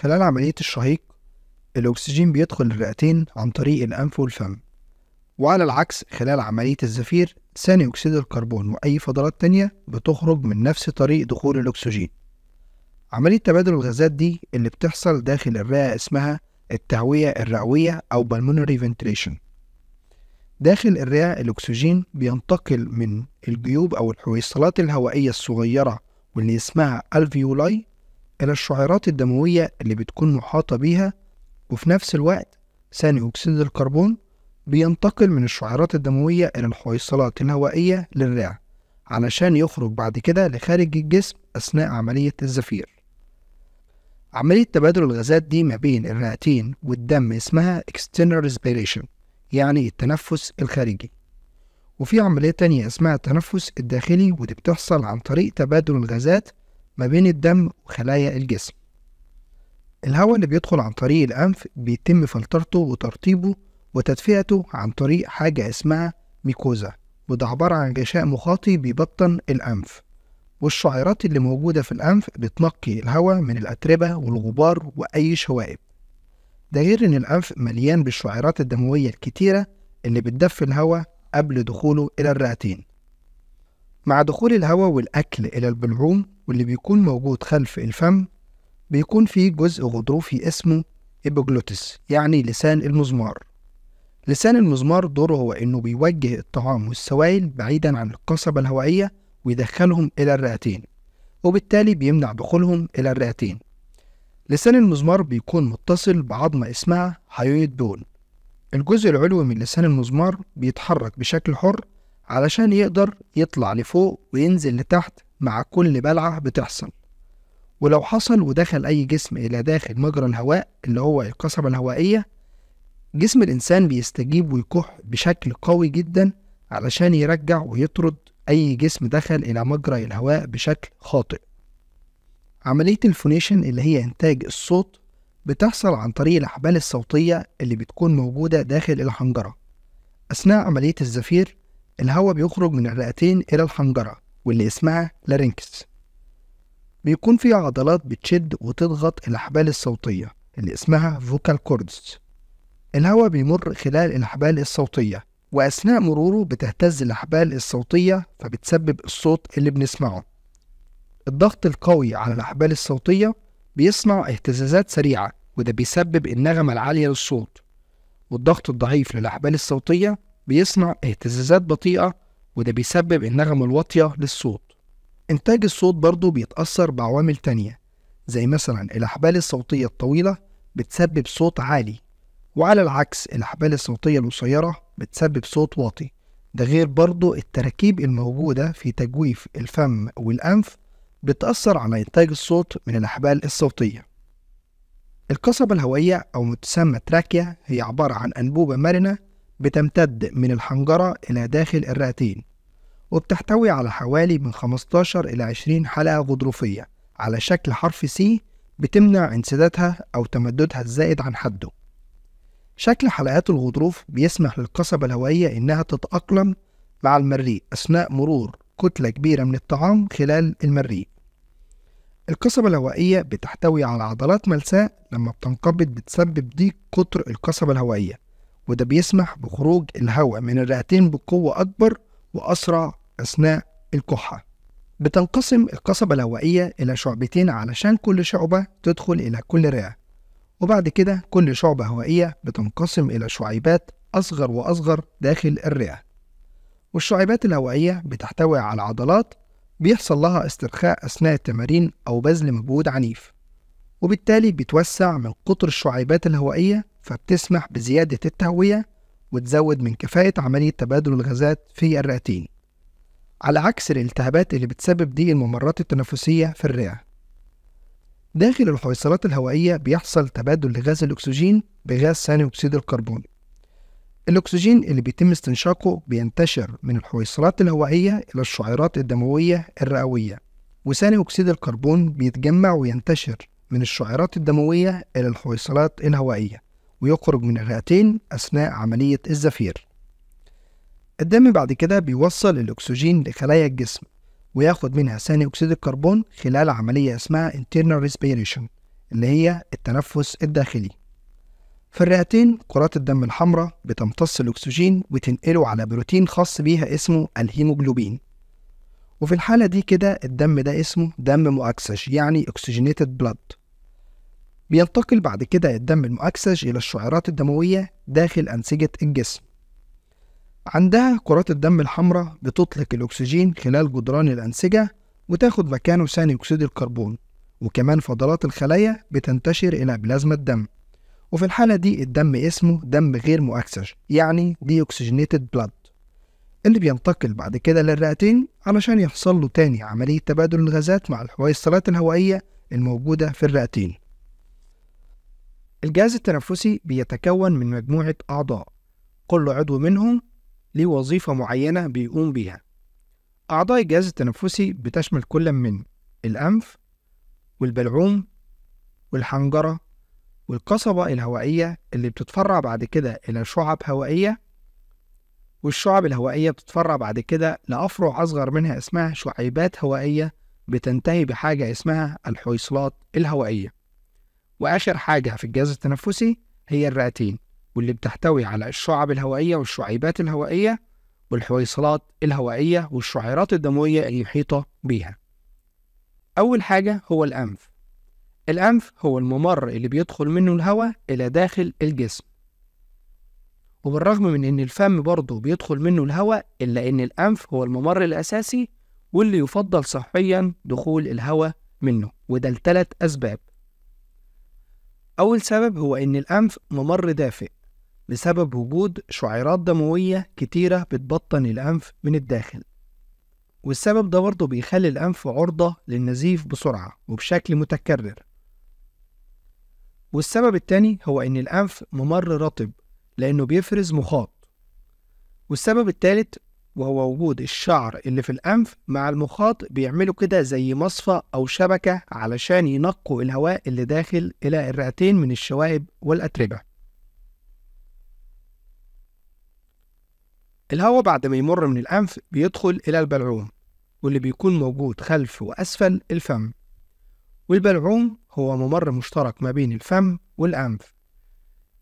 خلال عملية الشهيق الأكسجين بيدخل الرئتين عن طريق الأنف والفم وعلى العكس خلال عملية الزفير ثاني أكسيد الكربون وأي فضلات تانية بتخرج من نفس طريق دخول الأكسجين عملية تبادل الغازات دي اللي بتحصل داخل الرئة اسمها التهوية الرئوية أو pulmonary ventilation داخل الرئة الأكسجين بينتقل من الجيوب أو الحويصلات الهوائية الصغيرة واللي اسمها الفيولاي إلى الشعيرات الدموية اللي بتكون محاطة بيها وفي نفس الوقت ثاني أكسيد الكربون بينتقل من الشعيرات الدموية إلى الحويصلات الهوائية للرئة علشان يخرج بعد كده لخارج الجسم أثناء عملية الزفير عملية تبادل الغازات دي ما بين الرئتين والدم اسمها external respiration يعني التنفس الخارجي وفي عملية تانية اسمها التنفس الداخلي ودي بتحصل عن طريق تبادل الغازات ما بين الدم وخلايا الجسم الهواء اللي بيدخل عن طريق الأنف بيتم فلترته وترطيبه وتدفئته عن طريق حاجة اسمها ميكوزا وده عبارة عن غشاء مخاطي بيبطن الأنف والشعيرات اللي موجودة في الأنف بتنقي الهواء من الأتربة والغبار وأي شوائب ده غير إن الأنف مليان بالشعيرات الدموية الكتيرة اللي بتدفي الهواء قبل دخوله إلى الرئتين مع دخول الهواء والأكل إلى البلعوم واللي بيكون موجود خلف الفم بيكون فيه جزء غضروفي اسمه إيبوجلوتس يعني لسان المزمار لسان المزمار دوره هو إنه بيوجه الطعام والسوائل بعيدا عن القصبة الهوائية ويدخلهم إلى الرئتين وبالتالي بيمنع دخولهم إلى الرئتين لسان المزمار بيكون متصل بعظمة اسمها حيوية بول الجزء العلوي من لسان المزمار بيتحرك بشكل حر علشان يقدر يطلع لفوق وينزل لتحت مع كل بلعة بتحصل ولو حصل ودخل أي جسم إلى داخل مجرى الهواء اللي هو القصبة الهوائية جسم الإنسان بيستجيب ويكح بشكل قوي جدا علشان يرجع ويطرد أي جسم دخل إلى مجرى الهواء بشكل خاطئ عملية الفونيشن اللي هي إنتاج الصوت بتحصل عن طريق الأحبال الصوتية اللي بتكون موجودة داخل الحنجرة أثناء عملية الزفير الهواء بيخرج من الرئتين إلى الحنجرة واللي اسمها لارينكس بيكون في عضلات بتشد وتضغط الأحبال الصوتية اللي اسمها فوكال كوردز الهواء بيمر خلال الأحبال الصوتية وأثناء مروره بتهتز الأحبال الصوتية فبتسبب الصوت اللي بنسمعه الضغط القوي على الأحبال الصوتية بيصنع اهتزازات سريعة وده بيسبب النغمة العالية للصوت والضغط الضعيف للأحبال الصوتية بيصنع اهتزازات بطيئة وده بيسبب النغم الواطية للصوت إنتاج الصوت برضه بيتأثر بعوامل تانية زي مثلا الأحبال الصوتية الطويلة بتسبب صوت عالي وعلى العكس الأحبال الصوتية القصيرة بتسبب صوت واطي ده غير برضه التراكيب الموجودة في تجويف الفم والأنف بتأثر على إنتاج الصوت من الأحبال الصوتية القصبة الهوائية أو ما تسمى تراكيا هي عبارة عن أنبوبة مرنة بتمتد من الحنجرة إلى داخل الرئتين وبتحتوي على حوالي من 15 إلى 20 حلقة غضروفية على شكل حرف سي بتمنع انسدادها أو تمددها الزائد عن حده شكل حلقات الغضروف بيسمح للقصبة الهوائية إنها تتأقلم مع المريء أثناء مرور كتلة كبيرة من الطعام خلال المريء القصبة الهوائية بتحتوي على عضلات ملساء لما بتنقبض بتسبب ضيق قطر القصبة الهوائية وده بيسمح بخروج الهواء من الرئتين بقوة أكبر وأسرع أثناء الكحة بتنقسم القصبة الهوائية إلى شعبتين علشان كل شعبة تدخل إلى كل رئة وبعد كده كل شعبة هوائية بتنقسم إلى شعيبات أصغر وأصغر داخل الرئة والشعيبات الهوائية بتحتوي على عضلات بيحصل لها استرخاء أثناء التمارين أو بذل مجهود عنيف وبالتالي بتوسع من قطر الشعيبات الهوائية فبتسمح بزيادة التهوية وتزود من كفاية عملية تبادل الغازات في الرئتين على عكس الالتهابات اللي بتسبب دي الممرات التنفسية في الرئة داخل الحويصلات الهوائية بيحصل تبادل لغاز الأكسجين بغاز ثاني أكسيد الكربون الأكسجين اللي بيتم استنشاقه بينتشر من الحويصلات الهوائية إلى الشعيرات الدموية الرئوية وثاني أكسيد الكربون بيتجمع وينتشر من الشعيرات الدموية إلى الحويصلات الهوائية ويخرج من الرئتين أثناء عملية الزفير الدم بعد كده بيوصل الأكسجين لخلايا الجسم وياخد منها ثاني أكسيد الكربون خلال عملية اسمها internal respiration اللي هي التنفس الداخلي في الرئتين كرات الدم الحمراء بتمتص الأكسجين وتنقله على بروتين خاص بيها اسمه الهيموجلوبين وفي الحالة دي كده الدم ده اسمه دم مؤكسج يعني oxygenated blood بينتقل بعد كده الدم المؤكسج إلى الشعيرات الدموية داخل أنسجة الجسم عندها كرات الدم الحمراء بتطلق الأكسجين خلال جدران الأنسجة وتاخد مكانه ثاني أكسيد الكربون وكمان فضلات الخلايا بتنتشر إلى بلازما الدم وفي الحالة دي الدم اسمه دم غير مؤكسج يعني Deoxygenated Blood اللي بينتقل بعد كده للرئتين علشان يحصل له تاني عملية تبادل الغازات مع الحويصلات الهوائية الموجودة في الرئتين الجهاز التنفسي بيتكون من مجموعة أعضاء كل عضو منهم ليه وظيفة معينة بيقوم بيها أعضاء الجهاز التنفسي بتشمل كل من الأنف والبلعوم والحنجرة والقصبة الهوائية اللي بتتفرع بعد كده إلى شعب هوائية والشعب الهوائية بتتفرع بعد كده لأفرع أصغر منها اسمها شعيبات هوائية بتنتهي بحاجة اسمها الحويصلات الهوائية وآخر حاجة في الجهاز التنفسي هي الرئتين واللي بتحتوي على الشعب الهوائية والشعيبات الهوائية والحويصلات الهوائية والشعيرات الدموية المحيطة بيها أول حاجة هو الأنف الأنف هو الممر اللي بيدخل منه الهواء إلى داخل الجسم وبالرغم من إن الفم برضه بيدخل منه الهواء إلا إن الأنف هو الممر الأساسي واللي يفضل صحيا دخول الهواء منه وده لتلات أسباب أول سبب هو إن الأنف ممر دافئ بسبب وجود شعيرات دموية كتيرة بتبطن الأنف من الداخل والسبب ده برضه بيخلي الأنف عرضة للنزيف بسرعة وبشكل متكرر والسبب التاني هو إن الأنف ممر رطب لأنه بيفرز مخاط والسبب التالت وهو وجود الشعر اللي في الأنف مع المخاط بيعملوا كده زي مصفى أو شبكة علشان ينقوا الهواء اللي داخل إلى الرئتين من الشوائب والأتربة الهواء بعد ما يمر من الأنف بيدخل إلى البلعوم واللي بيكون موجود خلف وأسفل الفم والبلعوم هو ممر مشترك ما بين الفم والأنف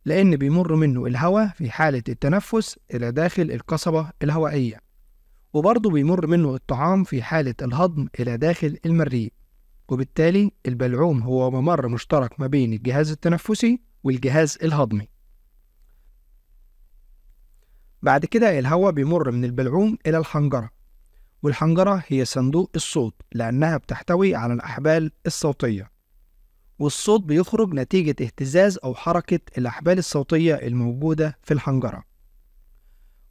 لأن بيمر منه الهواء في حالة التنفس إلى داخل القصبة الهوائية وبرضه بيمر منه الطعام في حالة الهضم إلى داخل المريء وبالتالي البلعوم هو ممر مشترك ما بين الجهاز التنفسي والجهاز الهضمي بعد كده الهواء بيمر من البلعوم إلى الحنجرة والحنجرة هي صندوق الصوت لأنها بتحتوي على الأحبال الصوتية والصوت بيخرج نتيجة اهتزاز أو حركة الأحبال الصوتية الموجودة في الحنجرة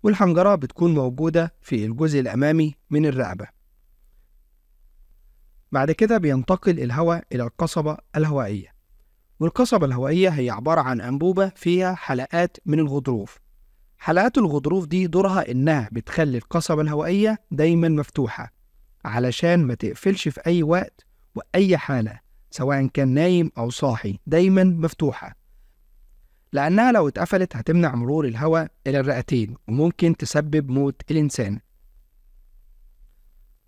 والحنجرة بتكون موجودة في الجزء الأمامي من الرقبة بعد كده بينتقل الهواء إلى القصبة الهوائية والقصبة الهوائية هي عبارة عن أنبوبة فيها حلقات من الغضروف حلقات الغضروف دي دورها إنها بتخلي القصبة الهوائية دايما مفتوحة علشان ما تقفلش في أي وقت وأي حالة سواء كان نايم أو صاحي دايما مفتوحة لأنها لو اتقفلت هتمنع مرور الهواء إلى الرئتين وممكن تسبب موت الإنسان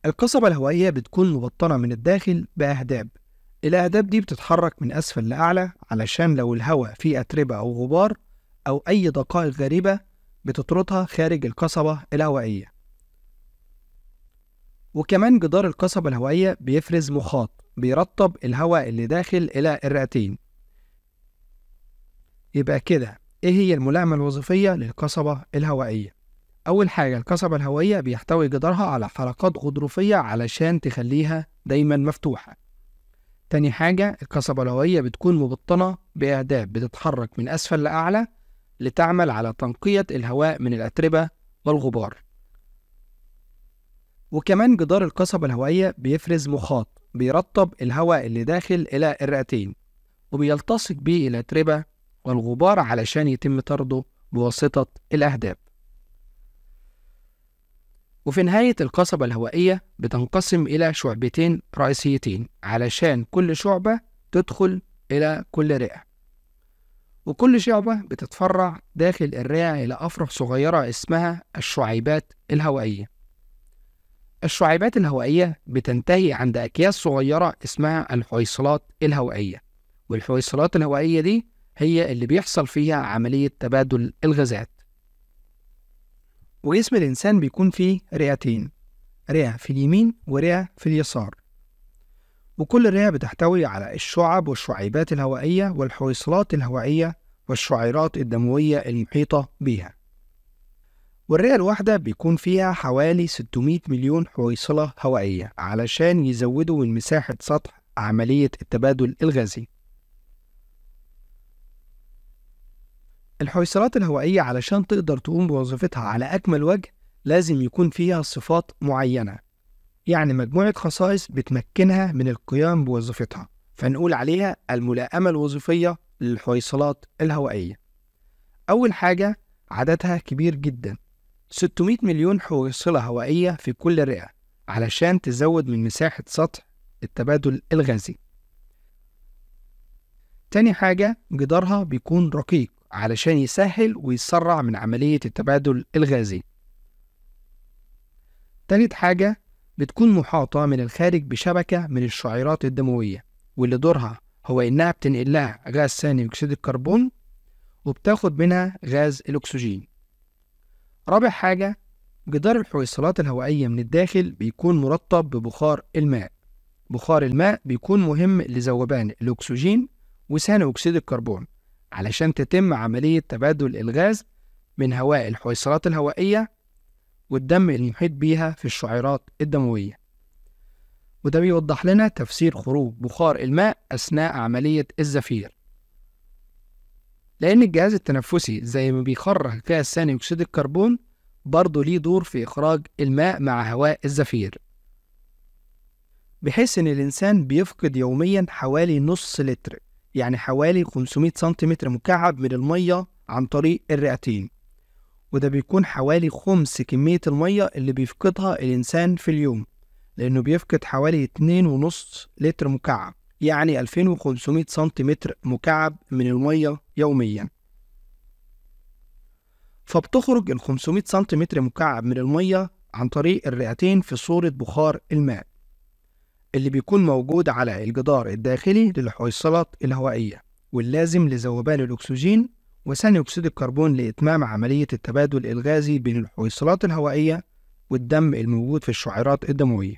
القصبة الهوائية بتكون مبطنة من الداخل بأهداب الأهداب دي بتتحرك من أسفل لأعلى علشان لو الهواء فيه أتربة أو غبار أو أي دقائق غريبة بتطردها خارج القصبة الهوائية وكمان جدار القصبة الهوائية بيفرز مخاط بيرطب الهواء اللي داخل إلى الرئتين يبقى كده إيه هي الملائمة الوظيفية للقصبة الهوائية؟ أول حاجة القصبة الهوائية بيحتوي جدارها على حلقات غضروفية علشان تخليها دايما مفتوحة تاني حاجة القصبة الهوائية بتكون مبطنة بأهداب بتتحرك من أسفل لأعلى لتعمل على تنقية الهواء من الأتربة والغبار وكمان جدار القصبة الهوائية بيفرز مخاط بيرطب الهواء اللي داخل إلى الرئتين وبيلتصق بيه الأتربة والغبار علشان يتم طرده بواسطة الأهداب وفي نهاية القصبة الهوائية بتنقسم إلى شعبتين رئيسيتين علشان كل شعبة تدخل إلى كل رئة وكل شعبة بتتفرع داخل الرئة إلى أفرع صغيرة اسمها الشعيبات الهوائية الشعيبات الهوائية بتنتهي عند أكياس صغيرة اسمها الحويصلات الهوائية والحويصلات الهوائية دي هي اللي بيحصل فيها عملية تبادل الغازات وجسم الإنسان بيكون فيه رئتين رئة في اليمين ورئة في اليسار وكل رئة بتحتوي على الشعب والشعيبات الهوائية والحويصلات الهوائية والشعيرات الدموية المحيطة بها والرئة الواحدة بيكون فيها حوالي 600 مليون حويصلة هوائية علشان يزودوا من مساحة سطح عملية التبادل الغازي الحويصلات الهوائية علشان تقدر تقوم بوظيفتها على أكمل وجه لازم يكون فيها صفات معينة يعني مجموعة خصائص بتمكنها من القيام بوظيفتها فنقول عليها الملائمة الوظيفية للحويصلات الهوائية أول حاجة عددها كبير جدا 600 مليون حويصلة هوائية في كل رئة علشان تزود من مساحة سطح التبادل الغازي تاني حاجة جدارها بيكون رقيق علشان يسهل ويسرع من عملية التبادل الغازي تالت حاجة بتكون محاطة من الخارج بشبكة من الشعيرات الدموية واللي دورها هو إنها بتنقل لها غاز ثاني أكسيد الكربون وبتاخد منها غاز الأكسجين رابع حاجة جدار الحويصلات الهوائية من الداخل بيكون مرطب ببخار الماء بخار الماء بيكون مهم لذوبان الأكسجين وثاني أكسيد الكربون علشان تتم عملية تبادل الغاز من هواء الحويصلات الهوائية والدم المحيط بيها في الشعيرات الدموية وده بيوضح لنا تفسير خروج بخار الماء أثناء عملية الزفير لأن الجهاز التنفسي زي ما بيخرج غاز ثاني أكسيد الكربون برضه ليه دور في إخراج الماء مع هواء الزفير بحيث إن الإنسان بيفقد يوميا حوالي نص لتر يعني حوالي 500 سنتيمتر مكعب من المية عن طريق الرئتين وده بيكون حوالي خمس كمية المية اللي بيفقدها الإنسان في اليوم لأنه بيفقد حوالي اتنين ونص لتر مكعب يعني 2500 سنتيمتر مكعب من المية يوميا فبتخرج ال 500 سنتيمتر مكعب من المية عن طريق الرئتين في صورة بخار الماء اللي بيكون موجود على الجدار الداخلي للحويصلات الهوائية واللازم لذوبان الأكسجين وثاني أكسيد الكربون لإتمام عملية التبادل الغازي بين الحويصلات الهوائية والدم الموجود في الشعيرات الدموية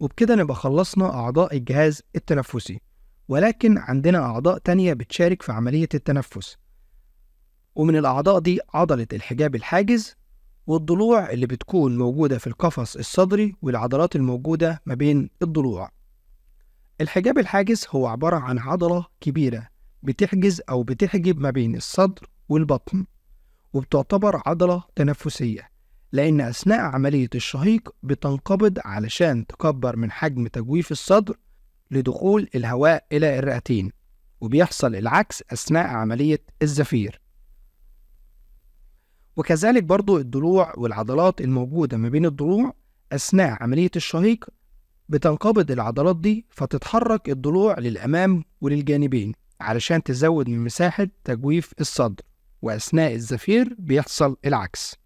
وبكده نبقى خلصنا أعضاء الجهاز التنفسي ولكن عندنا أعضاء تانية بتشارك في عملية التنفس ومن الأعضاء دي عضلة الحجاب الحاجز والضلوع اللي بتكون موجودة في القفص الصدري والعضلات الموجودة ما بين الضلوع الحجاب الحاجز هو عبارة عن عضلة كبيرة بتحجز أو بتحجب ما بين الصدر والبطن وبتعتبر عضلة تنفسية لأن أثناء عملية الشهيق بتنقبض علشان تكبر من حجم تجويف الصدر لدخول الهواء إلى الرئتين وبيحصل العكس أثناء عملية الزفير وكذلك برضو الضلوع والعضلات الموجودة ما بين الضلوع أثناء عملية الشهيق بتنقبض العضلات دي فتتحرك الضلوع للأمام وللجانبين علشان تزود من مساحة تجويف الصدر وأثناء الزفير بيحصل العكس